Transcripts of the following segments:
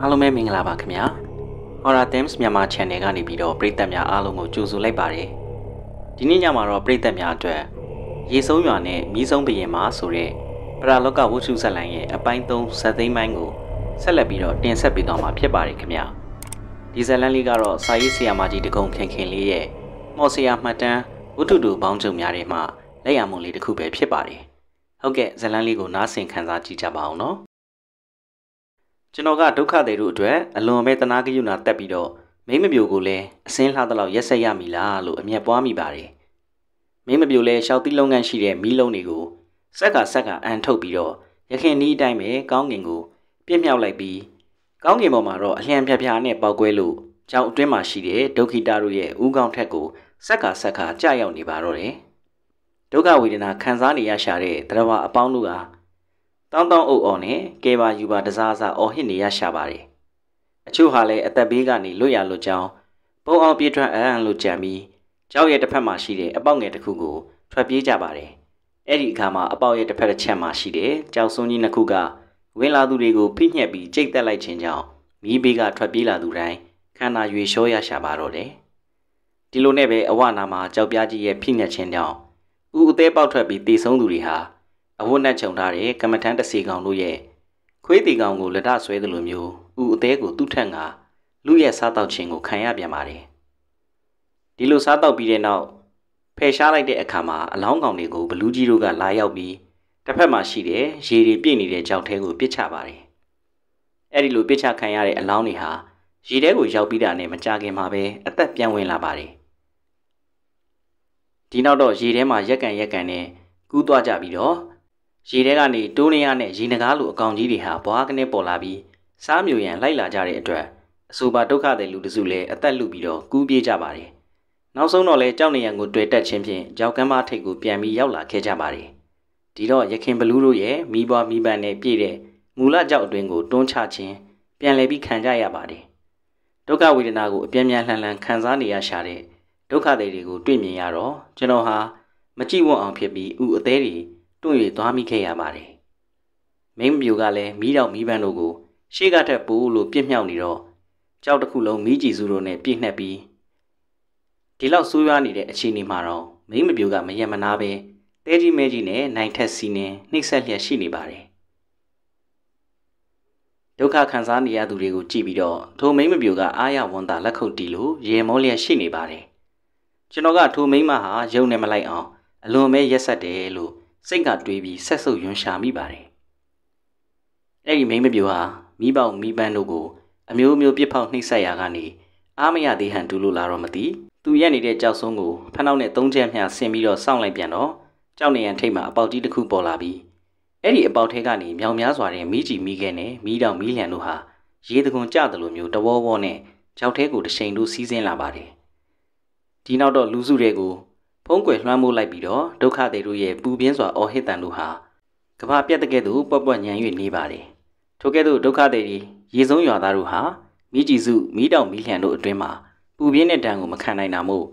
အားလုံးပဲမင်္ဂလာပါခင်ဗျာ Horror Themes မြန်မာ Channel ကနေပြီးတော့ပရိသတ်များအားလုံးကိုကြိုဆိုလိုက်ပါတယ်ဒီနေ့ညမှာတော့ပရိသတ်များအတွက်ရေဆုံးရွာနဲ့မီးဆုံးဘရင်မှာဆိုတဲ့ပရာလောကဝတ္ထုဇာတ်လမ်းရဲ့အပိုင်း3ဇာတ်သိမ်းပိုင်းကိုဆက်လက်ပြီးတော့တင်ဆက်ပေးသွားမှာဖြစ်ပါတယ်ခင်ဗျာဒီဇာတ်လမ်းလေးကတော့စာရေးဆရာမကြီးတကုံခင်ခင်လေးရဲ့မော်ဆရာမှတ်တမ်းဝတ္ထုတူပေါင်းချုပ်များတွေမှာလက်ရမုံလေးတစ်ခုပဲဖြစ်ပါတယ်ဟုတ်ကဲ့ဇာတ်လမ်းလေးကိုနားဆင်ခန်းစားကြည့်ကြပါအောင်နော်ကျွန်တော်ကဒုက္ခတွေတို့အတွက်အလွန်ပဲတနာကယူနာတက်ပြီးတော့မိမမျိုးကိုလည်းအစင်းလှသလောက်ရက်ဆက်ရမိလားလို့အမျက်ပွားမိပါတယ်မိမမျိုးလည်းရှောက်သီးလုပ်ငန်းရှိတဲ့မီးလုံးတွေကိုဆက်ကဆက်ကအန်ထုတ်ပြီးတော့ရခင်နီးအတိုင်းပဲကောင်းကင်ကိုပြင့်မြောက်လိုက်ပြီးကောင်းကင်ပေါ်မှာတော့အလျံပြပြနဲ့ပေါက်ကွဲလို့ကြောင်အတွင်းမှာရှိတဲ့ဒုက္ခိတတို့ရဲ့ဥကောင်းထက်ကိုဆက်ကဆက်ကကြာရောက်နေပါတော့တယ်ဒုက္ခဝေဒနာ ခံစားနေရရှာတဲ့တရဝအပေါင်းတို့ဟာတောင်းတောင်းအုပ်အောင်နဲ့ကဲပါယူပါတစားစားအော်ဟစ်နေရရှာပါတယ်အချို့ဟာလည်းအသက်ဘေးကနေလွတ်ရလွတ်ကြောင်းပုံအောင်ပြေးထွက်အံ့လို့ကြံပြီးကြောက်ရဲ့တစ်ဖက်မှာရှိတဲ့အပေါက်ငယ်တစ်ခုကို ထွက်ပြေးကြပါတယ်အဲ့ဒီအခါမှာအပေါက်ရဲ့တစ်ဖက်တစ်ချက်မှာရှိတဲ့ကြောက်စွန်းကြီးနှစ်ခုကဝင်လာသူတွေကိုဖိညက်ပြီးကြိတ်တက်လိုက်ခြင်းကြောင့်မိဘေးကထွက်ပြေးလာသူတိုင်းခန္ဓာရွေလျှောရရှာပါတော့တယ်ဒီလိုနဲ့ပဲအဝနာမှာကြောက်ပြားကြီးရဲ့ဖိညက်ခြင်းကြောင့်ဥအသေးပေါက်ထွက်ပြီးတည်ဆုံးသူတွေဟာအဝတ်နဲ့ခြုံထားတဲ့ကမထန်းတစီကောင်တို့ရဲ့ခွေးတီကောင်ကိုလက်ထဆွဲသလိုမျိုးဦးအသေးကိုသူ့ထက်က လူရဲ့စားတောက်ခြင်းကိုခံရပြန်ပါတယ်ဒီလိုစားတောက်ပြီးတဲ့နောက်ဖယ်ရှားလိုက်တဲ့အခါမှာအလောင်းကောင်တွေကိုဘလူးကြီးတို့ကလာရောက်ပြီးတစ်ဖက်မှာရှိတဲ့ရေတွေပြည့်နေတဲ့ကြောက်ထဲကိုပစ်ချပါတယ်အဲ့ဒီလိုပစ်ချခံရတဲ့အလောင်းတွေဟာရေထဲကိုရောက်ပြီးတာနဲ့မကြခင်မှာပဲအသက်ပြန်ဝင်လာပါတယ်ဒီနောက်တော့ရေထဲမှာရက်ကန်ရက်ကန်နဲ့ကူးသွားကြပြီးတော့ရေထဲကနေတိုးနေရနဲ့ရေနဂါလိုအကောင်ကြီးတွေဟာဘွားကနေပေါ်လာပြီးစားမြူရန်လိုက်လာကြတဲ့အတွက်အဆိုပါဒုက္ခတဲ့လူတစုလည်းအသက်လူပြီးတော့ကူးပြေးကြပါတယ်။နောက်ဆုံးတော့လဲကြောက်နေရန်ကိုတွေ့တက်ခြင်းဖြင့်ကြောက်ကမ်းမထိတ်ကိုပြန်ပြီးရောက်လာခဲ့ကြပါတယ်။ဒီတော့ရခင်ဘလူးတို့ရဲ့မိဘမိဘနဲ့ပြည့်တဲ့မူလကြောက်အတွင်းကိုတွန်းချခြင်းပြန်လည်ပြီးခံကြရပါတယ်။ဒုက္ခဝေဒနာကိုအပြင်းပြင်းလှန်လှန်ခံစားနေရရှာတဲ့ဒုက္ခတွေတွေကိုတွေ့မြင်ရတော့ကျွန်တော်ဟာမကြည့်ဝန့်အောင်ဖြစ်ပြီးဥအသေးတွေတွေ့၍သွားမိခဲ့ရပါတယ်။မိမပြူကလည်းမီးတောက်မီးပန်းတို့ကိုရှေ့ကထက်ပိုးလို့ပြစ်မြောက်နေတော့ကြောက်တစ်ခုလုံးမီးကြည်စုတို့နဲ့ပြည့်နှက်ပြီးဒီလောက်ဆိုးရွားနေတဲ့အခြေအနေမှာတော့မိမပြူကမယံမနာပဲတဲကြီးမဲကြီးနဲ့နိုင်ထက်စီနေနှိပ်စက်လျက်ရှိနေပါတယ်ဒုက္ခခံစားနေရသူတွေကိုကြည့်ပြီးတော့ထိုမိမပြူကအာရဝန်တာလက်ခုပ်တီးလို့ရေမောလျက်ရှိနေပါတယ်ကျွန်တော်ကထိုမိမဟာယုံနေမလိုက်အောင်အလွန်ပဲရက်ဆက်တယ်လို့စိတ်ကတွေးပြီးဆက်ဆုပ်ရွံရှာမိပါတယ်။အဲ့ဒီမိန်းမပြိုဟာမိပေါက်မိပန်းတို့ကိုအမျိုးမျိုးပြစ်ဖောက်နှိပ်စက်ရာကနေအားမရသေးဟန်တူလို့လာတော့မသိသူရက်နေတဲ့ကြောက်ဆုံးကိုဖနှောက်နဲ့သုံးချက်မျှဆင်ပြီးတော့စောင့်လိုက်ပြန်တော့ကြောက်နေရန်ထိတ်မှအပေါက်ကြီးတစ်ခုပေါ်လာပြီးအဲ့ဒီအပေါက်ထဲကနေမြောင်များစွာတဲ့မိကြီးမိခဲနဲ့မိတောင်မိလျံတို့ဟာရေတကွန်ကြတယ်လို့မျိုးတဝေါဝေါနဲ့ကြောက်ထဲကိုတချိန်တို့စီးဆင်းလာပါတယ်ဒီနောက်တော့လူစုတွေကိုဖုံးကွယ်လွှမ်းမိုးလိုက်ပြီးတော့ဒုက္ခတွေတို့ရဲ့ပူပြင်းစွာအော်ဟစ်တန်တို့ဟာကမ္ဘာပြတ်တဲ့ကဲ့သို့ပွက်ပွက်ညံ၍နေပါတယ်။ထိုကဲ့သို့ဒုက္ခတွေရေဆုံးရွာသားတို့ဟာမိကြည်စုမိတောင်မိလျံတို့အတွင်းမှာပူပြင်းတဲ့တန်ကိုမခံနိုင်တာမို့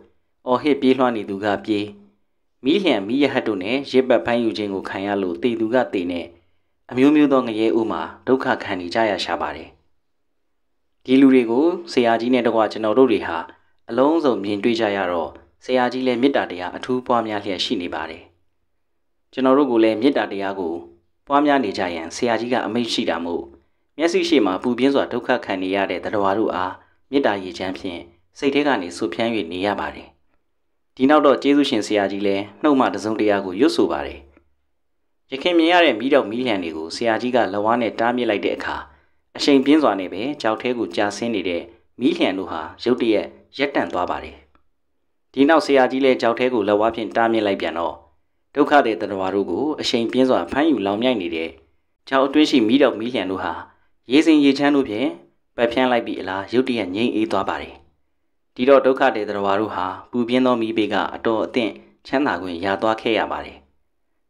အော်ဟစ်ပြေးလွှမ်းနေသူကပြေးမိလျံမိရဟတ်တို့နဲ့ရစ်ပတ်ဖမ်းယူခြင်းကိုခံရလို့တေသူကတေနဲ့အမျိုးမျိုးသောငရဲဥမှာဒုက္ခခံနေကြရရှာပါတယ်။ဒီလူတွေကိုဆရာကြီးနဲ့တကွာကျွန်တော်တို့တွေဟာအလုံးစုံမြင်တွေ့ကြရတော့ဆရာကြီးလည်းမေတ္တာတရားအထူးပွားများလျက်ရှိနေပါတယ်ကျွန်တော်တို့ကလည်းမေတ္တာတရားကိုပွားများနေကြရန်ဆရာကြီးကအမိန့်ရှိတာမို့မျက်စိရှိမှပူပြင်းစွာဒုက္ခခံနေရတဲ့တရားတို့အားမေတ္တာရည်ချမ်းဖြင့်စိတ်ထဲကနေဆူဖြန်း၍နေရပါတယ်ဒီနောက်တော့ကျေးဇူးရှင်ဆရာကြီးလည်းနှုတ်မှတစုံတရာကိုရွတ်ဆိုပါတယ်ရခင်မြင်ရတဲ့မိတော့မိလျံတွေကိုဆရာကြီးကလဝါးနဲ့တားမြစ်လိုက်တဲ့အခါအရှိန်ပြင်းစွာနဲ့ပဲကြောက်ထဲကိုကြာဆင်းနေတဲ့မိလျံတို့ဟာရုတ်တရက်ရက်တန့်သွားပါတယ်ဒီနောက်ဆရာကြီးလည်းကြောက်ထဲကိုလက်ဝါးဖြင့်တားမြစ်လိုက်ပြန်တော့ဒုက္ခတဲ့တတော်တို့ကိုအချိန်ပြင်းစွာဖမ်းယူလောင်မြိုက်နေတဲ့ကြောက်အတွင်းရှိမိတော့မိလျံတို့ဟာရေစင်ရေချမ်းတို့ဖြင့်ပတ်ဖြန်းလိုက်ပြီးအလားရုတ်တရက်ငြိမ်အေးသွားပါတယ်ဒီတော့ဒုက္ခတဲ့တတော်တို့ဟာပူပြင်းသောမိဘေကအတော်အသင့်ချမ်းသာခွင့်ရသွားခဲ့ရပါတယ်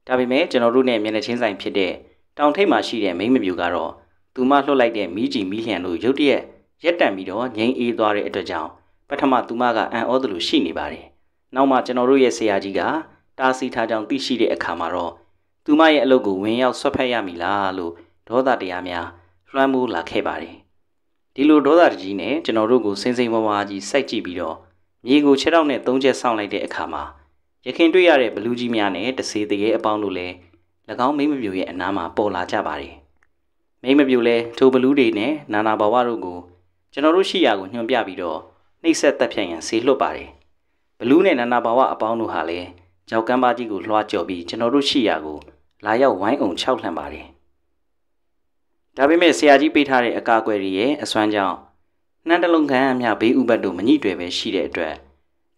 ဒါပေမဲ့ကျွန်တော်တို့နဲ့မျက်နှာချင်းဆိုင်ဖြစ်တဲ့တောင်ထိပ်မှာရှိတဲ့မိမပြူကတော့သူမလှုပ်လိုက်တဲ့မိကြီးမိလျံတို့ရုတ်တရက်ရက်တံပြီးတော့ငြိမ်အေးသွားတဲ့အတွက်ကြောင့်ပထမသူမကအံ့ဩသလိုရှိနေပါတယ်။နောက်မှကျွန်တော်တို့ရဲ့ဆရာကြီးကတားဆီးထားကြောင်သိရှိတဲ့အခါမှာတော့သူမရဲ့အလုပ်ကိုဝင်ရောက်ဆွတ်ဖက်ရမည်လားလို့ဒေါသတရားများလွှမ်းမိုးလာခဲ့ပါတယ်။ဒီလိုဒေါသတကြီးနဲ့ကျွန်တော်တို့ကိုစိမ့်စိမ့်ဝါးဝါးကြီးစိုက်ကြည့်ပြီးတော့မြေကိုခြေထောက်နဲ့သုံးချက်ဆောင်းလိုက်တဲ့အခါမှာရခင်တွေ့ရတဲ့ဘလူးကြီးများနဲ့တစေတကယ်အပေါင်းတို့လည်း၎င်းမိမပြူရဲ့အနားမှာပေါ်လာကြပါတယ်။မိမပြူလည်းထိုဘလူးတွေနဲ့နာနာဘဝတို့ကိုကျွန်တော်တို့ရှိရာကိုညွှန်ပြပြီးတော့နှိပ်စက်တပ်ဖြတ်ရန်ဆေးလွတ်ပါတယ်။ဘလူးနဲ့နန္နာဘာဝအပေါင်းတို့ဟာလည်းကြောက်ကမ်းပါကြီးကိုလွှားကြော်ပြီးကျွန်တော်တို့ရှိရာကိုလာရောက်ဝိုင်းအောင်ခြောက်လှမ်းပါတယ်။ဒါပေမဲ့ဆရာကြီးပေးထားတဲ့အကာအကွယ်တွေရဲ့အစွမ်းကြောင့်နှမ်းတလုံးခန်းအမြဘေးဥပတ်တို့မညှိတွေ့ပဲရှိတဲ့အတွက်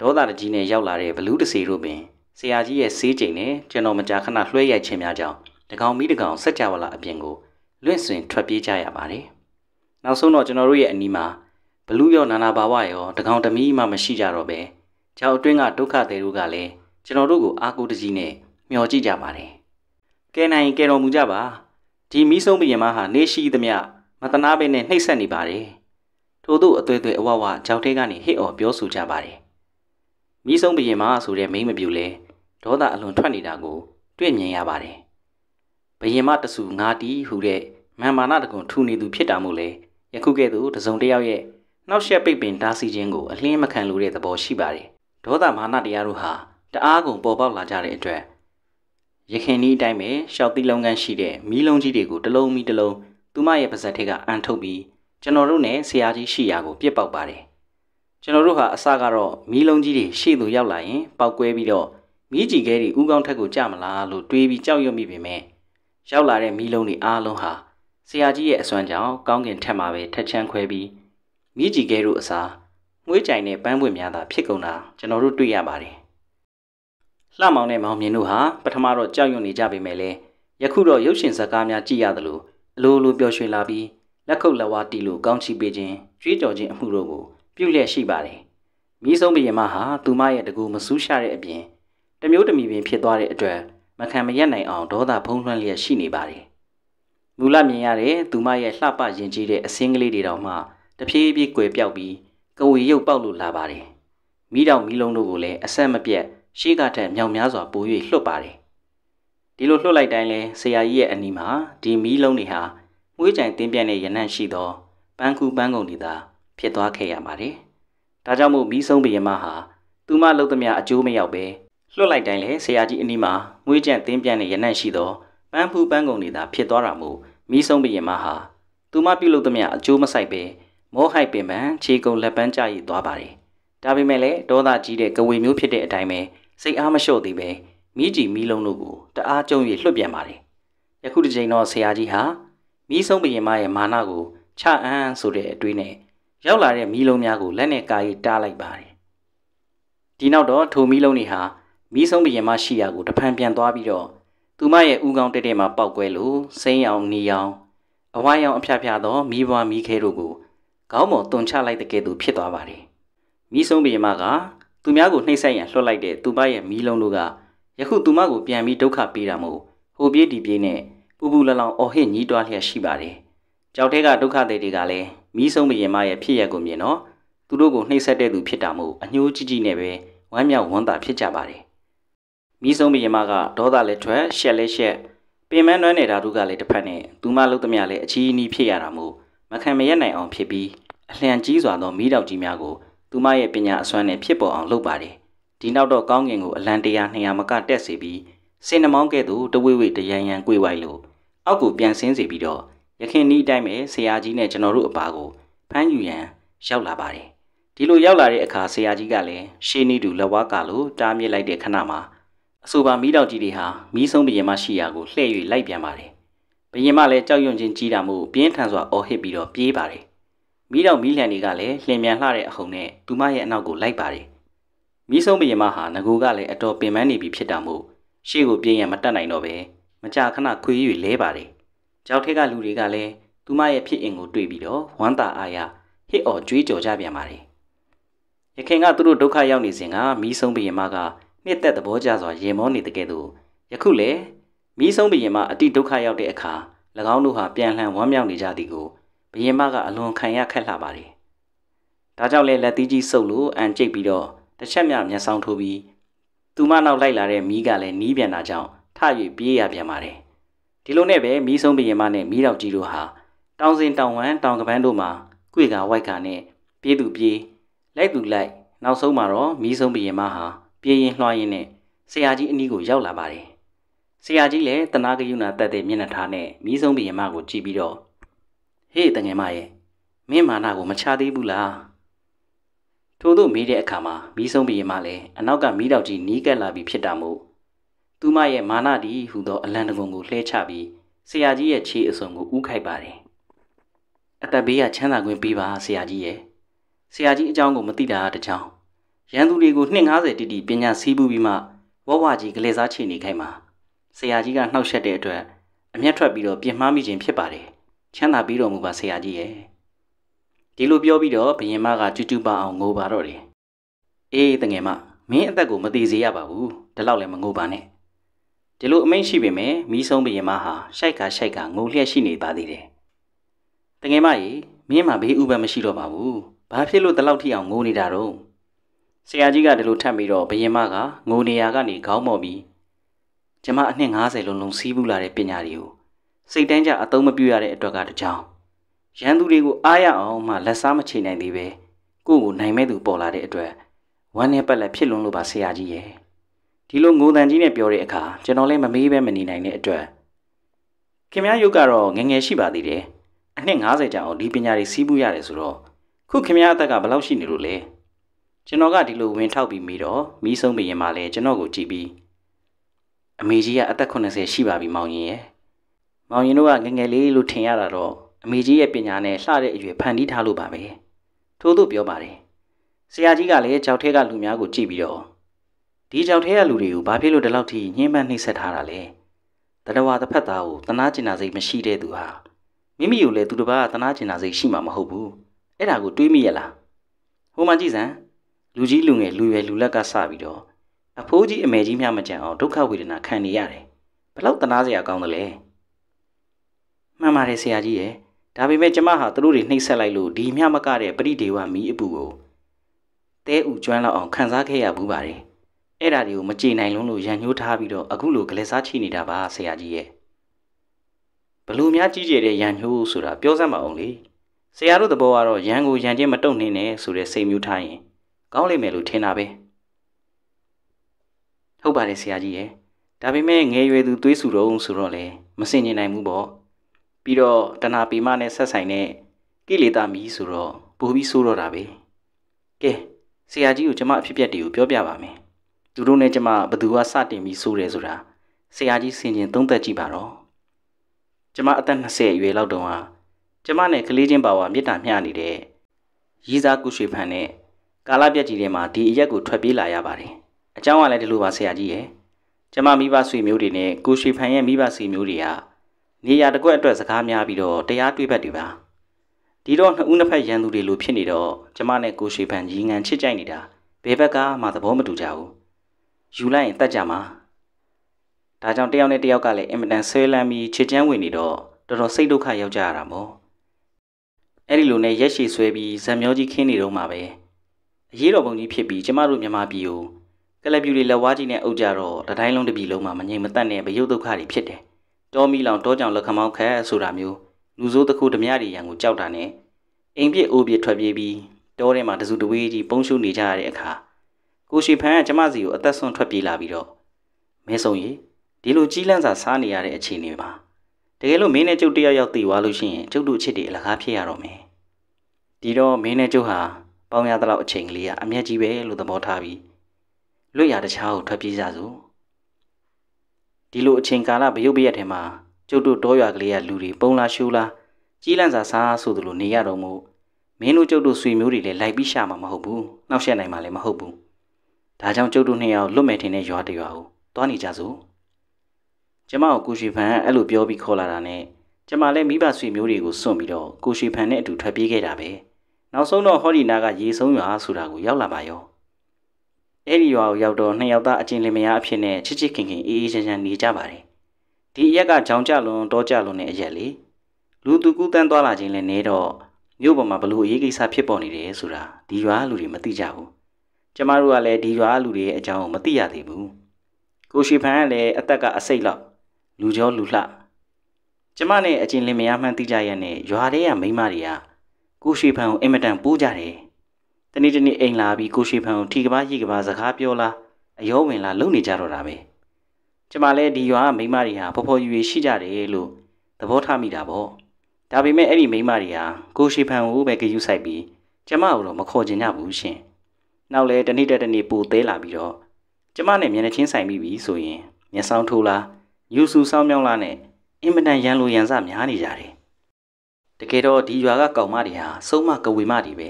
ဒေါသတကြီးနဲ့ရောက်လာတဲ့ဘလူးတစီတို့ပင်ဆရာကြီးရဲ့ဆေးချိန်နဲ့ကျွန်တော်မကြာခဏလွှဲရိုက်ခြင်းများကြောင့်တကောင်မီးတကောင်စัจ java လာအပြင်ကိုလွင့်ဆွင်ထွက်ပြေးကြရပါတယ်။နောက်ဆုံးတော့ကျွန်တော်တို့ရဲ့အနီးမှာဘလူးရောနာနာဘာဝရောတကောင်တမီးမှမရှိကြတော့ပဲကျောင်းအတွင်းကဒုက္ခတွေတို့ကလည်းကျွန်တော်တို့ကိုအားကိုးတကြီးနဲ့မျှော်ကြည့်ကြပါတယ်ကဲနိုင်ကဲတော်မူကြပါဒီမီးဆုံးဘရင်မဟာနေရှိသမျှမတနာပဲနဲ့နှိပ်စက်နေပါတယ်ထို့သို့အသွေးသွေးအဝဝကြောက်ထဲကနေဟစ်အော်ပြောဆိုကြပါတယ်မီးဆုံးဘရင်မဆိုတဲ့မိန်းမပြူလဲဒေါသအလွန်ထွက်နေတာကို တွေ့မြင်ရပါတယ်ဘရင်မတဆူငါတီးဟူတဲ့မန်မာနတကွန်ထူနေသူ ဖြစ်တာမို့လဲယခုကဲ့သို့တစုံတစ်ယောက်ရဲ့နှောက်ယှက်ပိတ်ပင်တားဆီးခြင်းကိုအလင်းမခံလိုတဲ့သဘောရှိပါတယ်။ဒေါသမာနတရားတို့ဟာတအားကုန်ပေါ်ပေါက်လာကြတဲ့အတွက်ရခင်ဒီအတိုင်းပဲရှောက်သီးလုံးကန်းရှိတဲ့မီးလုံးကြီးတွေကိုတစ်လုံးမီးတစ်လုံးသူမရဲ့ပါဇက်ထက်ကအန်ထုတ်ပြီးကျွန်တော်တို့နဲ့ဆရာကြီးရှိရာကိုပြစ်ပေါက်ပါတယ်။ကျွန်တော်တို့ဟာအစကတော့မီးလုံးကြီးတွေရှေ့သို့ရောက်လာရင်ပောက်ကွဲပြီးတော့မီးကြီးခဲတွေဥကောင်းထက်ကိုကြမလားလို့တွေးပြီးကြောက်ရွံ့မိပေမဲ့ရောက်လာတဲ့မီးလုံးတွေအားလုံးဟာဆရာကြီးရဲ့အစွမ်းကြောင့်ကောင်းကင်ထက်မှာပဲထက်ချမ်းခွဲပြီးမြေကြီးခဲတို့အစားငွေးကြိုင်တဲ့ပန်းပွင့်များသာဖြစ်ကုန်တာကျွန်တော်တို့တွေ့ရပါတယ်။လှမောင်နဲ့မောင်မြင်တို့ဟာပထမတော့ကြောက်ရွံ့နေကြပေမဲ့လည်းယခုတော့ရုပ်ရှင်ဇာတ်ကားများကြည့်ရသလိုအလိုလိုပျော်ရွှင်လာပြီးလက်ခုပ်လက်ဝါးတီလိုကောင်းချီးပေးခြင်းကြွေးကြော်ခြင်းအမှုတို့ကိုပြုလျက်ရှိပါတယ်။မိဆုံးဘရင်မဟာသူမရဲ့တကူမဆူးရှာတဲ့အပြင်တမျိုးတမီပင်ဖြစ်သွားတဲ့အတွက်မခံမရက်နိုင်အောင်ဒေါသဖုံးလွှမ်းလျက် ရှိနေပါတယ်။မူလမြင်ရတဲ့သူမရဲ့လှပရင်ကြီးတဲ့အစင်းကလေးတွေတောင်မှတဖြည်းဖြည်းကွယ်ပြောက်ပြီးကဝေရုပ်ပေါက်လို့လာပါတယ်မိတောင်မိလုံးတို့ကိုလည်းအဆက်မပြတ်ရှေ့ကထက်မြောင်များစွာပို၍လှုပ်ပါတယ်ဒီလိုလှုပ်လိုက်တိုင်းလဲဆရာကြီးရဲ့အနီမှာဒီမိလုံးတွေဟာမွှေးကြိုင်တင်းပြန့်တဲ့ရနံ့ရှိသောပန်းကူပန်းကုန်တွေသာ ဖြစ်သွားခဲ့ရပါတယ်ဒါကြောင့်မို့မိဆုံးဘယင်မဟာသူမလုံးသမျှအကျိုးမရောက်ပဲလွတ်လိုက်တိုင်းလဲဆရာကြီးအနီးမှာငွေကြံ့တင်းပြန့်တဲ့ရနံ့ရှိသောပန်းဖူးပန်းကုန်တွေသာဖြစ်သွားတာမို့မိဆုံးဘရင်မဟာသူမပြုတ်လို့သမျှအကျိုးမဆိုင်ပဲမိုးဟိုက်ပင်ပန်းခြေကုံလက်ပန်းကြရည်သွားပါတယ်။ဒါပေမဲ့လည်းဒေါသကြီးတဲ့ကဝေမျိုးဖြစ်တဲ့အတိုင်းပဲစိတ်အားမလျှော့သေးပဲမိကြီးမိလုံးတို့ကိုတအားကြုံ၍လွတ်ပြန်ပါတယ်။ယခုတစ်ချိန်တော့ဆရာကြီးဟာမိဆုံးဘရင်မရဲ့မာနကိုချအန်းဆိုတဲ့အတွေးနဲ့ရောက်လာတဲ့မိလုံးများကိုလက်နဲ့ကာရီတားလိုက်ပါတယ်။ဒီနောက်တော့ထိုမိလုံးတွေဟာမိဆုံးဘရင်မရှိရာကိုတဖန်ပြန်သွားပြီးတော့သူမရဲ့ဥကောင်းတဲတဲမှာပောက်ကွဲလို့စိမ်းအောင်နီအောင်အဝါရောင်အဖျားဖျားသောမိဘမိခဲတို့ကိုခေါင်းပေါ်တုံချလိုက်တဲ့ကဲ့သို့ဖြစ်သွားပါတယ်။မိဆုံးဘီယမကသူများကိုနှိမ့်ဆက်ရန်လွှတ်လိုက်တဲ့သူမရဲ့မိလုံးတို့ကယခုသူမကိုပြန်ပြီးဒုက္ခပေးတာမို့ဟိုပြေးဒီပြေးနဲ့ပူပူလောင်လောင်အော်ဟစ်ညှိတွားလျက်ရှိပါတယ်။ကြောက်တဲ့ကဒုက္ခတွေတွေကလည်းမိဆုံးဘီယမရဲ့ဖြစ်ရက်ကိုမြင်တော့သူတို့ကိုနှိမ့်ဆက်တဲ့သူဖြစ်တာမို့အညှိုးကြီးကြီးနဲ့ပဲဝမ်းမြောက်ဝမ်းသာဖြစ်ကြပါတယ်။မိဆုံးဘီယမကဒေါသလည်းထွက်ရှက်လည်းရှက်ပင်မနှွမ်းနေတာတို့ကလည်းတစ်ဖက်နဲ့သူမလုံးသမျှလည်းအချီးအနီးဖြစ်ရတာမို့မခံမရနိုင်အောင်ဖြစ်ပြီးအလျံကြီးစွာသောမီးတောက်ကြီးများကိုသူမရဲ့ပညာအစွမ်းနဲ့ဖြစ်ပေါ်အောင်လုပ်ပါတယ်။ဒီနောက်တော့ကောင်းကင်ကိုအလံတရား200မကတက်စေပြီးစင်နမောင်းကဲ့သို့တဝိဝိတရံရံကွေဝိုက်လို့အောက်ကိုပြန်ဆင်းစေပြီးတော့ရခင်ဤတိုင်းပဲဆရာကြီးနဲ့ကျွန်တော်တို့အပါကိုဖမ်းယူရန်ရောက်လာပါတယ်။ဒီလိုရောက်လာတဲ့အခါဆရာကြီးကလည်းရှေးနီးတူလက်ဝါးကလို့တားမြစ်လိုက်တဲ့ခဏမှာအဆိုပါမီးတောက်ကြီးတွေဟာမီးဆုံးဘရင်မရှိရာကိုလှည့်၍လိုက်ပြန်ပါတယ်။ဘရင်မလည်းကြောက်ရွံ့ခြင်းကြီးတာမို့ပြင်းထန်စွာအော်ဟစ်ပြီးတော့ပြေးပါတယ်မိတော့မိလန်တွေကလည်းလျင်မြန်လှတဲ့အဟုန်နဲ့သူမရဲ့အနောက်ကိုလိုက်ပါတယ်မိဆုံးမရင်မဟာငကိုကလည်းအတော်ပင်ပန်းနေပြီဖြစ်တာမို့ရှေ့ကိုပြင်းရမတက်နိုင်တော့ပဲမကြခဏခွေး၍လဲပါတယ်ကြောက်ထက်ကလူတွေကလည်းသူမရဲ့ဖြစ်အင်ကိုတွေ့ပြီးတော့ဝမ်းသာအားရဟစ်အော်ကြွေးကြော်ကြပြန်ပါတယ်ရခင်ကသူတို့ဒုက္ခရောက်နေစဉ်ကမိဆုံးဘရင်မကနှစ်သက်သဘောကျစွာရင်မောနေတဲ့ကဲ့သို့ယခုလည်းမိဆုံးဘရင်မအတိဒုက္ခရောက်တဲ့အခါ၎င်းတို့ဟာပြန်လှန်ဝမ်းမြောက်နေကြသည်ကိုဘရင်မကအလွန်ခံရခက်လှပါတယ်။ဒါကြောင့်လဲလက်သီးကြီးစုပ်လို့အန်ကျိတ်ပြီးတော့တစ်ချက်မြမျက်စောင်းထိုးပြီးသူမနောက်လိုက်လာတဲ့မိကလည်းနီးပြန်တာကြောင့်ထ၍ပြေးရပြန်ပါတယ်။ဒီလိုနဲ့ပဲမိဆုံးဘရင်မနဲ့မိတော်ကြီးတို့ဟာတောင်စင်တောင်ဝမ်းတောင်ကပန်းတို့မှာကြွေကာဝိုက်ကနဲ့ပြေးသူပြေးလိုက်သူလိုက် နောက်ဆုံးမှာတော့မိဆုံးဘရင်မဟာပြေးရင်လွှားရင်နဲ့ဆရာကြီးအနီးကိုရောက်လာပါတယ်။ဆရာကြီးလည်းတနာကယုဏတတ်တဲ့မျက်နှာထားနဲ့မိဆုံးဘရင်မကိုကြည့်ပြီးတော့ဟေးတငယ်မရဲ့မင်းမာနကိုမချသေးဘူးလားထို့သို့မိတဲ့အခါမှာမိဆုံးပြီးရင်မှလည်းအနောက်ကမိတော့ကြီးနီးကပ်လာပြီးဖြစ်တာမို့သူမရဲ့မာနဒီဟူသောအလံတကုံကိုလှဲချပြီးဆရာကြီးရဲ့ခြေအစုံကိုဥခိုက်ပါတယ်အသက်ဘေးကချမ်းသာခွင့်ပေးပါဆရာကြီးရဲ့ဆရာကြီးအကြောင်းကိုမသိတာတကြောင်ရန်သူတွေကို250တိတိပညာစည်းပူးပြီးမှဝဝကြီးကလေးစားချီနေခိုင်းမှာဆရာကြီးကနှောက်ရက်တဲ့အတွက်အမျက်ထွက်ပြီးတော့ပြင်မှားမိခြင်းဖြစ်ပါတယ်ချမ်းသာပြီးတော်မူပါဆရာကြီးရဲ့ဒီလိုပြောပြီးတော့ဘုရင်မကတူတူပါအောင်ငိုပါတော့တယ်အေးတငယ်မမင်းအသက်ကိုမသေးစေရပါဘူးဒီလောက်လည်းမငိုပါနဲ့ဒီလိုအမိန့်ရှိပေမဲ့မီးဆုံးဘုရင်မဟာရှိုက်ကရှိုက်ကငိုလျက်ရှိနေပါသေးတယ်တငယ်မရေမင်းမှာဘေးဥပမရှိတော့ပါဘူးဘာဖြစ်လို့ဒီလောက်ထိအောင်ငိုနေတာတော့ဆရာကြီးကဒီလိုထပ်ပြီးတော့ဘုရင်မကငိုနေရကနေခေါင်းမော်ပြီးကျမအနှစ်90လုံးလုံးစီးပူးလာတဲ့ပညာတွေကိုစိတ်တိုင်းကြအသုံးမပြုရတဲ့အတွက်ကတကြောင်ရန်သူတွေကိုအားရအောင်မှလက်စားမချေနိုင်သေးပဲကိုယ့်ကိုနိုင်မဲ့သူပေါ်လာတဲ့အတွက်ဝမ်းနဲ့ပတ်လက်ဖြစ်လွန်းလို့ပါဆရာကြီးရဲ့ဒီလိုငိုတန်ကြီးနဲ့ပြောတဲ့အခါကျွန်တော်လည်းမမေးပဲမနေနိုင်တဲ့အတွက်ခင်ဗျားယုတ်ကတော့ငငယ်ရှိပါသေးတယ်အနှစ်90ကျောင်းအောင်ဒီပညာတွေစီးပူးရတယ်ဆိုတော့ခုခင်ဗျားအသက်ကဘယ်လောက်ရှိနေလို့လဲကျွန်တော်ကဒီလိုဝင်ထောက်ပြီးမိတော့မီးဆုံးပြီးရင်မှလည်းကျွန်တော်ကိုကြည့်ပြီးအမေကြီးကအသက်80ရှိပါပြီမောင်ရင်ရဲ့မောင်ရင်တို့ကငငယ်လေးလို့ထင်ရတာတော့အမေကြီးရဲ့ပညာနဲ့လှတဲ့အရွယ်ဖန်တီးထားလို့ပါပဲထို့သူပြောပါတယ်ဆရာကြီးကလည်းကြောက်ထဲကလူများကိုကြည့်ပြီးတော့ဒီကြောက်ထဲကလူတွေကိုဘာဖြစ်လို့ဒီလောက်ထိညှင်းပန်းနှိပ်စက်ထားတာလဲတရဝါတစ်ဖက်သားကိုတနာကျင်နာစိတ်မရှိတဲ့သူဟာမိမိကိုလည်းသူတစ်ပါးကတနာကျင်နာစိတ်ရှိမှာမဟုတ်ဘူးအဲ့ဒါကိုတွေးမိရလားဟိုမှကြည့်စမ်းလူကြီးလူငယ်လူရွယ်လူလက်ကစပြီးတော့အဖိုးကြီးအမေကြီးများမကြံအောင်ဒုက္ခဝေဒနာခံနေရတယ်ဘလောက်တနာစရာကောင်းသလဲမှန်ပါတယ်ဆရာကြီးရဲ့ဒါပေမဲ့ကျမဟာသူတို့တွေနှိပ်စက်လိုက်လို့ဒီမျှမကတဲ့ပရိဒေဝမီးအပူကိုတဲဥကျွမ်းလောက်အောင်ခံစားခဲ့ရဘူးပါတယ်အဲ့ဒါတွေကို မကြည်နိုင်လုံးလို့ရန်ညှိုးထားပြီးတော့အခုလိုကလေးစားချိနေတာပါဆရာကြီးရဲ့ဘလူများကြီးကျယ်တဲ့ရန်ညှိုးဆိုတာပြောစမ်းပါအောင်လေဆရာတို့သဘောကတော့ရန်ကိုရန်ချင်းမတုံနှင်းနဲ့ဆိုတဲ့စိတ်မျိုးထားရင်ကောင်းလိမ့်မယ်လို့ထင်တာပဲဟုတ်ပါတယ်ဆရာကြီးရဲ့ဒါပေမဲ့ငယ်ရွယ်သူသွေးစုတော့ဆိုတော့လေမစင်ကျင်နိုင်ဘူးပေါ့ပြီးတော့တဏှာပေမနဲ့ဆက်ဆိုင်တဲ့ကိလေသာမီးဆိုတော့ပိုပြီးဆိုးတော့တာပဲကဲဆရာကြီးကိုကျမအဖြစ်ပြက်တွေကိုပြောပြပါမယ်သူတို့နဲ့ကျမဘသူကစတင်ပြီးဆိုးတယ်ဆိုတာဆရာကြီးဆင်ခြင်သုံးသပ်ကြည့်ပါတော့ကျမအသက်20အရွယ်လောက်တုန်းကကျမနဲ့ကလေးချင်းပါဝါမြစ်တာမျှနေတဲ့ရီးစားကုရွှေဖန်နဲ့ကာလာပြက်ကြီးထဲမှာဒီအရက်ကိုထွက်ပြေးလာရပါတယ်အကြောင်းကလည်းဒီလိုပါဆရာကြီးရယ်ကျမမိဘဆွေမျိုးတွေနဲ့ကုရွှေဖန်ရဲ့မိဘဆွေမျိုးတွေကနေရာတစ်ကွက်အတွက်စကားများပြီးတော့တရားတွေ့ဘက်တွေပါဒီတော့နှစ်ဦးနှစ်ဖက်ရန်သူတွေလိုဖြစ်နေတော့ကျမနဲ့ကိုရွှေဖန်ကြီးငန်ချစ်ကြိုက်နေတာဘယ်ဘက်ကမှသဘောမတူကြဘူးယူလိုက်ရင်တတ်ကြမှာဒါကြောင့်တယောက်နဲ့တယောက်ကလည်းအင်မတန်ဆွဲလန်းပြီးချစ်ချမ်းဝင်နေတော့တော်တော်စိတ်ဒုက္ခရောက်ကြရတာမို့အဲ့ဒီလိုနဲ့ရက်ရှည်ဆွဲပြီးဇံမျောကြီးခင်းနေတော့မှပဲအရေးတော်ပုံကြီးဖြစ်ပြီးကျမတို့မြန်မာပြည်ကိုကလပ်ပြူတွေလက်ဝါးကြီးနဲ့အုပ်ကြတော့တတိုင်းလုံးတစ်ပြည်လုံးမှာမငြိမ်မသက်နဲ့ဘရုပ်ဒုက္ခတွေဖြစ်တယ်တောမီလောင်တောကြောင်လက်ခမောက်ခဲဆိုတာမျိုးလူဆိုးတစ်ခုဓမြရီရန်ကိုကြောက်တာနဲ့အိမ်ပြစ်အိုးပြစ်ထွက်ပြေးပြီးတောထဲမှာတစုတဝေးကြီးပုံရှုနေကြရတဲ့အခါကိုရှိဖန်ကကျမစီကိုအသက်ဆုံးထွက်ပြေးလာပြီးတော့မင်းဆုံးရေဒီလိုကြီးလန့်စာစားနေရတဲ့အခြေအနေမှာတကယ်လို့မင်းနဲ့ကျုပ်တယောက်ယောက်တည်သွားလို့ရှိရင်ကျုပ်တို့ချစ်တယ်အလကားဖြစ်ရတော့မယ်ဒီတော့မင်းနဲ့ကျုပ်ဟာပေါင်းရတဲ့လောက်အချိန်ကလေးကအမျက်ကြီးပဲလို့သဘောထားပြီးလွတ်ရတခြားကိုထွက်ပြေးကြစို့ဒီလိုအချိန်ကာလဗရုပ်ပရက်ထဲမှာကျုပ်တို့တောရွာကလေးကလူတွေပုံလာရှူလာကြီးလန့်စာစားဆိုသလိုနေရတော့မို့မင်းတို့ကျုပ်တို့ဆွေမျိုးတွေလည်းလိုက်ပြီးရှာမှာမဟုတ်ဘူးနှောက်ယှက်နိုင်မှာလည်းမဟုတ်ဘူးဒါကြောင့်ကျုပ်တို့နှစ်ယောက်လွတ်မယ်ထင်တဲ့ရွာတရွာကိုသွားနေကြစို့ကျမကိုကိုရွှေဖန်အဲ့လိုပြောပြီးခေါ်လာတာနဲ့ကျမလည်းမိဘဆွေမျိုးတွေကိုစွန့်ပြီးတော့ကိုရွှေဖန်နဲ့အတူထွက်ပြေးခဲ့တာပဲနောက်ဆုံးတော့ဟောဒီနာကရေဆုံးရွာဆိုတာကိုရောက်လာပါရောအဲ့ဒီရွာကိုရောက်တော့နှစ်ယောက်သားအချင်းလင်မယားအဖြစ်နဲ့ချစ်ချစ်ခင်ခင်အေးအေးချမ်းချမ်းနေကြပါတယ်ဒီအရက်ကကြောင်ကြလွန်တောကြလွန်တဲ့အရက်လေလူသူကူးတန်းသွားလာခြင်းလည်းနေတော့မြို့ပေါ်မှာဘလို့အရေးကိစ္စဖြစ်ပေါ်နေတယ်ဆိုတာဒီရွာလူတွေမသိကြဘူးကျမတို့ကလည်းဒီရွာလူတွေရဲ့အကြောင်းကိုမသိရသေးဘူးကိုရှိဖန်ကလည်းအသက်ကအစိတ်လောက်လူကျော်လူလှကျမနဲ့အချင်းလင်မယားမှန်းသိကြရတဲ့ရွာထဲကမိန်းမတွေကကိုရှိဖန်ကိုအင်မတန်ပိုးကြတယ်တနေ့တနေ့အိမ်လာပြီးကိုရှိဖန်ကိုထီကဘာရီကဘာစကားပြောလားအယောဝင်လာလုံနေကြတော့တာပဲကျမလည်းဒီရွာကမိန်းမတွေဟာဖော်ဖော်ယူယူရှိကြတယ်လို့သဘောထားမိတာပေါ့ဒါပေမဲ့အဲ့ဒီမိန်းမတွေဟာကိုရှိဖန်ကိုပဲဂရုစိုက်ပြီးကျမကိုတော့မခေါ်ချင်ကြဘူးရှင်နောက်လည်းတနေ့တက်တနေ့ပိုသေးလာပြီးတော့ကျမနဲ့မျက်နှာချင်းဆိုင်မိပြီဆိုရင်မျက်စောင်းထိုးလားညူဆူစောင်းမြောင်းလားနဲ့အင်မတန်ရန်လိုရန်စများနေကြတယ်တကယ်တော့ဒီရွာကကောင်မတွေဟာစုံမကဝေမတွေပဲ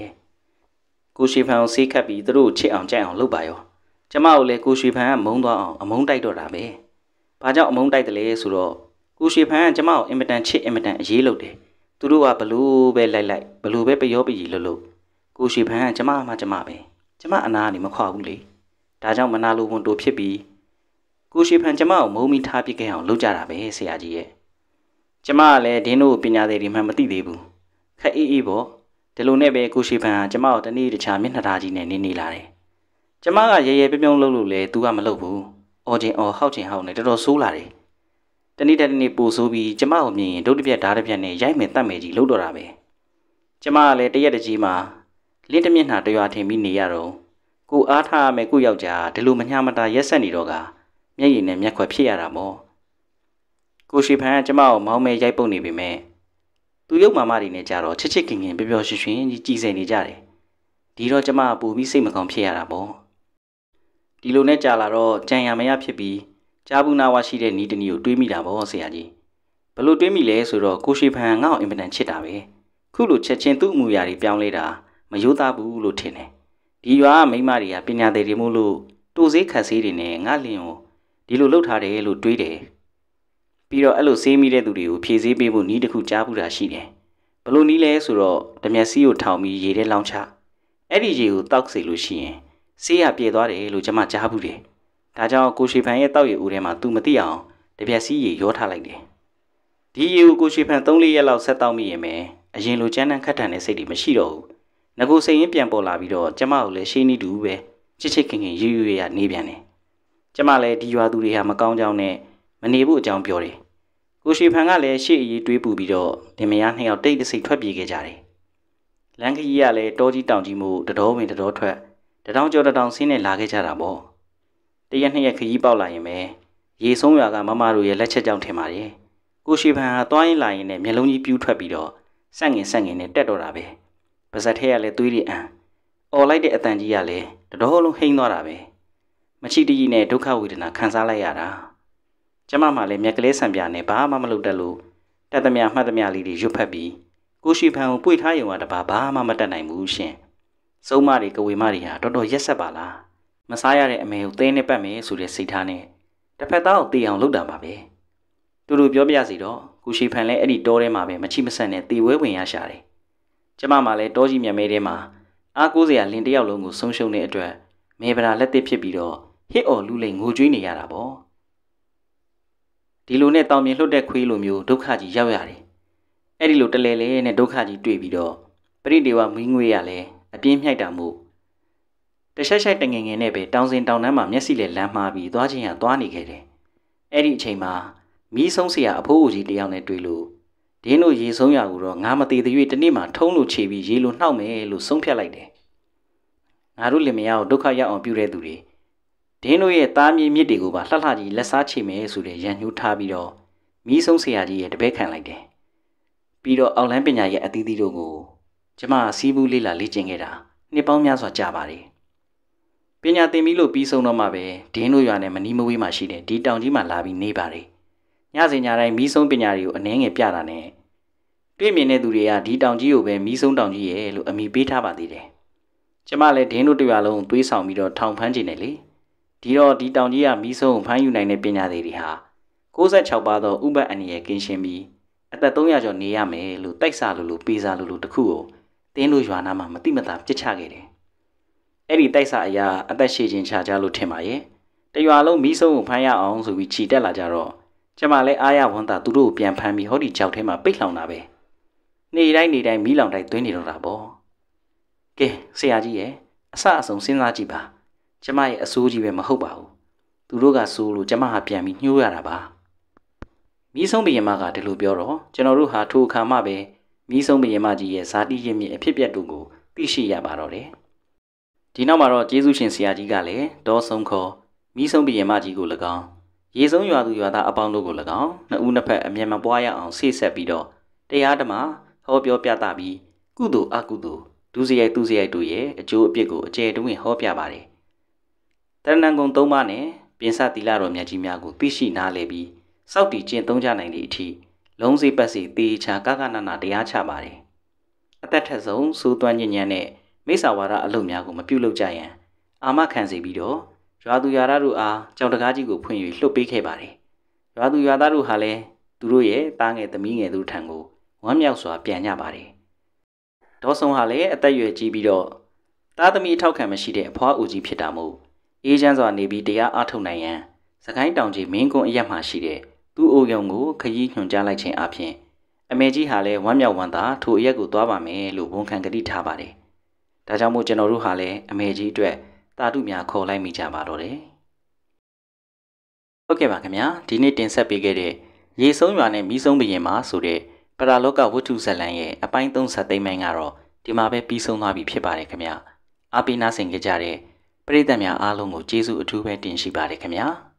ကိုရွှေဖန်ကိုဆေးခတ်ပြီးသူတို့ကိုချစ်အောင်ကြိုက်အောင်လုပ်ပါရောကျမကိုလည်းကိုရွှေဖန်ကမုန်းသွားအောင်အမုန်းတိုက်တော့တာပဲဘာကြောင့်အမုန်းတိုက်တယ်လဲဆိုတော့ကိုရွှေဖန်ကကျမကိုအင်မတန်ချစ်အင်မတန်အရေးလုပ်တယ်သူတို့ကဘလို့ပဲလိုက်လိုက်ဘလို့ပဲပျောပရီလှုပ်လှုပ်ကိုရွှေဖန်ကကျမမှကျမပဲကျမအနာကနေမခွာဘူးလေဒါကြောင့်မနာလိုဝန်တိုဖြစ်ပြီးကိုရှိဖန်ကျမကိုမုံမိထားပြခဲ့အောင်လုပ်ကြတာပဲဆရာကြီးရဲ့ကျမကလည်းဒင်းတို့ပညာသည်တွေမှမသိသေးဘူးခက်အေးအေးပေါ့ဒီလိုနဲ့ပဲကိုရှိဖန်ကကျမကိုတနေ့တခြားမျက်နှာသားကြီးနဲ့နေနေလာတယ်ကျမကရေရေပြုံးပြုံးလှုပ်လို့လဲသူကမလှုပ်ဘူးအော်ကျင်အော်ဟောက်ကျင်ဟောက်နဲ့တော်တော်ဆိုးလာတယ်တနေ့တစ်နေ့ပိုဆိုးပြီးကျမကိုမြင်ရင်ဒုတ်တပြက်ဓာတ်တပြက်နဲ့ရိုက်မယ်တတ်မယ်ကြီးလှုပ်တော့တာပဲကျမကလည်းတရက်တကြီးမှာလင်းတမျက်နှာတရွာထင်ပြီးနေရတော့ကိုအားထားရမယ်ကိုယောက်ျားဒီလိုမညာမတာရက်ဆက်နေတော့ကမျက်ရည်နဲ့မျက်ခွက်ဖြစ်ရတာမို့ကိုရှိဖန်ကကျမကိုမောင်းမဲရိုက်ပုတ်နေပြီမဲ့သူရုပ်မာမတွေနဲ့ကြတော့ချစ်ချစ်ခင်ခင်ပျော်ပျော်ရွှင်ရွှင်ကြီးကြည်စည်နေကြတယ်ဒီတော့ကျမပူပြီးစိတ်မကောင်းဖြစ်ရတာပေါ့ဒီလိုနဲ့ကြာလာတော့ကြံရမရဖြစ်ပြီးကြာဘူးနာဝရှိတဲ့နီးတနီးကိုတွေးမိတာပေါ့ဆရာကြီးဘလို့တွေးမိလဲဆိုတော့ကိုရှိဖန်ငါ့ကိုအင်မတန်ချစ်တာပဲခုလိုချက်ချင်းသူ့အမူအရာတွေပြောင်းလဲတာမယိုးသားဘူးလို့ထင်တယ်ဒီရွာမိမတွေကပညာတွေတွေမို့လို့တိုးစေးခတ်စေးတွေနဲ့ငါလင်ကိုဒီလိုလှုပ်ထားတယ်လို့တွေးတယ်ပြီးတော့အဲ့လိုဆေးမိတဲ့သူတွေကိုဖြည့်ဆေးပေးဖို့နီးတစ်ခုကြားပူတာရှိတယ်ဘလို့နီးလဲဆိုတော့ဓမျက်စီးကိုထောင်ပြီးရေထဲလောင်းချအဲ့ဒီရေကိုတောက်စေလို့ရှိရင်ဆေးရပြည့်သွားတယ်လို့ကျွန်မကြားဘူးတယ်ဒါကြောင့်ကိုရှေဖန်ရဲ့တောက်ရည်ဦးထဲမှာသူမသိအောင်ဓမျက်စီးရေရောထားလိုက်တယ်ဒီရေကိုကိုရှေဖန်3-4ရက်လောက်ဆက်တောက်မိရင်ပဲအရင်လိုကြမ်းတမ်းခက်ထန်တဲ့စိတ်တွေမရှိတော့ဘူးငကိုစိတ်ရင်းပြန်ပေါ်လာပြီးတော့ကျမကိုလည်းရှေးနီးတူပဲချစ်ချစ်ခင်ခင်ရွရွရရနေပြန်တယ်ကျမလည်းဒီရွာသူတွေဟာမကောင်းကြောင်းနဲ့မနေဖို့အကြောင်းပြောတယ်ကိုရှိဖန်ကလည်းရှေ့အရေးတွေးပူပြီးတော့လင်မယားနှစ်ယောက်တိတ်တဆိတ်ထွက်ပြေးခဲ့ကြတယ်။လမ်းခရီးကလည်းတောကြီးတောင်ကြီးမှုတတော်ဝင်တတော်ထွက်တတောင်ကျော်တတောင်ဆင်းနဲ့လာခဲ့ကြတာပေါ့။တရက်နှစ်ရက်ခရီးပေါက်လာရင်ပဲရေဆုံးရွာကမမတို့ရဲ့လက်ချက်ကြောင့်ထင်ပါတယ်။ကိုရှိဖန်ဟာသွားရင်လာရင်နဲ့မျက်လုံးကြီးပြူးထွက်ပြီးတော့ဆန့်ငင်ဆန့်ငင်နဲ့တက်တော့တာပဲ။ပါဇက်ထဲကလည်းသွေးတွေအံအော်လိုက်တဲ့အတန်ကြီးကလည်းတတော်လုံးဟိမ့်သွားတာပဲ။မချီတကြီးနဲ့ဒုက္ခဝေဒနာခံစားလိုက်ရတာ။ကျမမှလည်းမျက်ကလေးဆံပြနဲ့ဘာမှမလုပ်တတ်လို့တက်သမျှမှတ်သမျှလေးတွေရွတ်ဖက်ပြီးကိုရှိဖန်ကိုပွေထားရုံကတပါဘာမှမတတ်နိုင်ဘူးရှင်စုံမတွေကဝေမတွေဟာတော်တော်ရက်ဆက်ပါလားမစားရတဲ့အမေကိုသင်းနဲ့ပတ်မယ်ဆိုတဲ့စိတ်ထားနဲ့တစ်ဖက်သားကိုတေးအောင်လုပ်တာပါပဲတူတူပြောပြစီတော့ကိုရှိဖန်လည်းအဲ့ဒီတောထဲမှာပဲမချိမဆက်နဲ့တေဝဲဝင်ရရှာတယ်ကျမမှလည်းတောကြီးမြတ်မဲထဲမှာအားကိုးစရာလင်တယောက်လုံးကိုဆုံးရှုံးတဲ့အတွက်မေဗရာလက်သစ်ဖြစ်ပြီးတော့ဟစ်အော်လူလိန်ငိုကြွေးနေရတာပေါ့ဒီလိုနဲ့တောင်ပြင်လွတ်တဲ့ခွေးလိုမျိုးဒုက္ခကြီးရောက်ရတယ်အဲ့ဒီလိုတလဲလဲနဲ့ဒုက္ခကြီးတွေ့ပြီးတော့ပရိဒေဝမီးငွေရလဲအပြင်းမြိုက်တာမို့တရှက်ရှိုက်တငငင်နဲ့ပဲတောင်စင်တောင်တန်းမှာမျက်စိလဲလမ်းမှားပြီးသွားချင်းရသွားနေခဲ့တယ်။အဲ့ဒီအချိန်မှာမီးဆုံးစရာအဖိုးအကြီးတယောက်နဲ့တွေ့လို့ဒင်းတို့ရေဆုံးရကိုတော့ငါမသေးသေး၍တနေ့မှထုံးလို့ခြေပြီးရေလိုနှောက်မယ်လို့ဆုံးဖြတ်လိုက်တယ်။ငါတို့လင်မယားကိုဒုက္ခရောက်အောင်ပြုတဲ့သူတွေဒင်းတို့ရဲ့သားမြေမြစ်တွေကိုပါလှလှကြီးလက်စားချေမယ်ဆိုတဲ့ရန်ညှိုးထားပြီးတော့မီးဆုံးဆရာကြီးရဲ့တပည့်ခံလိုက်တယ်။ပြီးတော့အောက်လန်းပညာရဲ့အသီးသီးတို့ကိုကျမစီးပူးလေးလာလေ့ကျင့်ခဲ့တာနှစ်ပေါင်းများစွာကြာပါတယ်။ပညာသင်ပြီးလို့ပြီးဆုံးတော့မှပဲဒင်းတို့ရွာနဲ့မနီးမဝေးမှာရှိတဲ့ဒီတောင်ကြီးမှာလာပြီးနေပါတယ်။ညစဉ်ညတိုင်းမီးဆုံးပညာတွေကိုအနှဲငယ်ပြတာနဲ့တွေ့မြင်တဲ့သူတွေကဒီတောင်ကြီးကိုပဲမီးဆုံးတောင်ကြီးရဲ့လို့အမိပေးထားပါသေးတယ်။ကျမလည်းဒင်းတို့တရွာလုံးသွေးဆောင်ပြီးတော့ထောင်ဖမ်းကျင်တယ်လေ။ဒီတော့ဒီတောင်ကြီးကမီးဆုံးဖမ်းယူနိုင်တဲ့ပညာသေးတွေဟာ66ပါးသောဥပတ်အန္တရာယ်ကင်းရှင်းပြီးအသက်300ကျော်နေရမယ်လို့တိုက်စာလိုလိုပေးစာလိုလိုတခုကိုတင်းလို့ရွာနာမှာမတိမတာပြစ်ချခဲ့တယ်။အဲ့ဒီတိုက်စာအရာအသက်ရှည်ခြင်းချကြလို့ထင်ပါရဲ့။တရွာလုံးမီးဆုံးကိုဖမ်းရအောင်ဆိုပြီးခြိတက်လာကြတော့ကျမလည်းအားရဝန်တာသူတို့ကိုပြန်ဖမ်းပြီးဟောဒီကြောက်ထဲမှာပိတ်လောင်တာပဲ။နေတိုင်းနေတိုင်းမီးလောင်တိုက်သွင်းနေတော့တာပေါ့။ကဲဆရာကြီးရဲ့အဆအဆုံးစဉ်းစားကြည့်ပါ။ကျမရဲ့အဆိုးကြီးပဲမဟုတ်ပါဘူးသူတို့ကဆိုးလို့ကျမဟာပြန်ပြီးညှိုးရတာပါမီးဆုံးဘီရင်မကဒီလိုပြောတော့ကျွန်တော်တို့ဟာထိုအခါမှပဲမီးဆုံးဘီရင်မကြီးရဲ့ဇာတိရင်းမြစ်အဖြစ်ပြက်တို့ကိုသိရှိရပါတော့တယ်ဒီနောက်မှာတော့ကျေးဇူးရှင်ဆရာကြီးကလည်းဒေါ်ဆုံးခေါ်မီးဆုံးဘီရင်မကြီးကို၎င်းရေဆုံးရွာသူရွာသားအပေါင်းတို့ကို၎င်းနှစ်ဦးနှစ်ဖက်အမျက်မပွားရအောင်ဆေးဆက်ပြီးတော့တရားဓမ္မဟောပြောပြသပြီး ကုသိုလ်အကုသိုလ်ဒုစရိုက်သူစရိုက်တို့ရဲ့အကျိုးအပြစ်ကိုအကျယ်တွင် ဟောပြပါတယ်တရဏဂုံ၃ပါးနဲ့ပြင်စသီလတော်မြတ်ကြီးများကိုသိရှိနားလည်ပြီးစောက်တည်ကျင့်သုံးကြနိုင်သည့်အထိလုံးစေပတ်စီတေချာကကနနာတရားချပါတယ်။အသက်ထက်ဆုံးစူးသွမ်းညဉ့်ညံ့တဲ့မိစ္ဆာဝါဒအလုပ်များကိုမပြုတ်လုပ်ကြရန်အာမခံစေပြီးတော့ရွာသူရွာသားတို့အားကြောင်တကားကြီးကိုဖွင့်၍လှုပ်ပေးခဲ့ပါတယ်။ရွာသူရွာသားတို့ဟာလည်းသူတို့ရဲ့တားငယ်သမီးငယ်တို့ထံကို ဝမ်းမြောက်စွာပြန်ကြပါတယ်။ဒေါ်ဆုံဟာလည်းအသက်အရွယ်ကြီးပြီးတော့တားသမီးအထောက်ခံမရှိတဲ့အဖွားဦးကြီးဖြစ်တာမို့အေးချမ်းစွာနေပြီးတရားအားထုတ်နိုင်ရန်စကိုင်းတောင်ကြီးမင်းကွန်းအရက်မှရှိတဲ့သူ့အိုယုံကိုခရီးညွှန်ကြားလိုက်ခြင်းအပြင်အမေကြီးဟာလည်းဝမ်းမြောက်ဝမ်းသာထိုအရက်ကိုသွားပါမယ်လို့ဝန်ခံကတိထားပါတယ်။ဒါကြောင့်မို့ကျွန်တော်တို့ဟာလည်းအမေကြီးအတွက်တာတုများခေါ်လိုက်မိကြပါတော့တယ်။ဟုတ်ကဲ့ပါခင်ဗျာဒီနေ့တင်ဆက်ပေးခဲ့တဲ့ရေဆုံးရွာနဲ့မီးဆုံးဘရင်မှာဆိုတဲ့ပရာလောကဝတ္ထုဇလံရဲ့အပိုင်း33မိုင်းကတော့ဒီမှာပဲပြီးဆုံးသွားပြီဖြစ်ပါတယ်ခင်ဗျာ။အားပေးနားဆင်ကြတဲ့ပရိသတ်များအားလုံးကိုကျေးဇူးအထူးပဲတင်ရှိပါတယ်ခင်ဗျာ။